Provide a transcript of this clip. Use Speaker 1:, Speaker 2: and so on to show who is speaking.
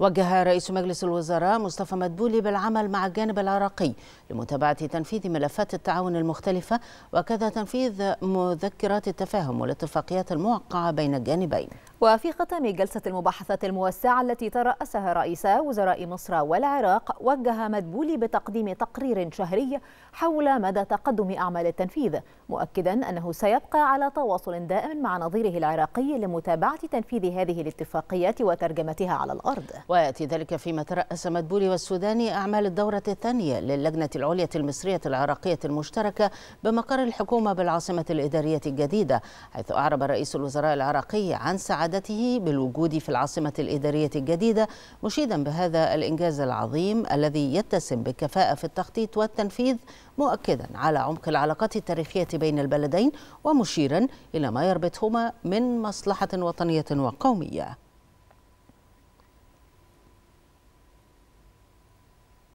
Speaker 1: وجه رئيس مجلس الوزراء مصطفى مدبولي بالعمل مع الجانب العراقي لمتابعة تنفيذ ملفات التعاون المختلفة وكذا تنفيذ مذكرات التفاهم والاتفاقيات الموقعة بين الجانبين
Speaker 2: وفي ختام جلسة المباحثات الموسعة التي ترأسها رئيسا وزراء مصر والعراق وجه مدبولي بتقديم تقرير شهري حول مدى تقدم أعمال التنفيذ مؤكدا أنه سيبقى على تواصل دائم مع نظيره العراقي لمتابعة تنفيذ هذه الاتفاقيات وترجمتها على
Speaker 1: الأرض ويأتي ذلك فيما ترأس مدبولي والسوداني أعمال الدورة الثانية للجنة العليا المصرية العراقية المشتركة بمقر الحكومة بالعاصمة الإدارية الجديدة حيث أعرب رئيس الوزراء العراقي عن سعادة سعادته بالوجود في العاصمة الإدارية الجديدة مشيدا بهذا الإنجاز العظيم الذي يتسم بالكفاءة في التخطيط والتنفيذ مؤكدا على عمق العلاقات التاريخية بين البلدين ومشيرا إلى ما يربطهما من مصلحة وطنية وقومية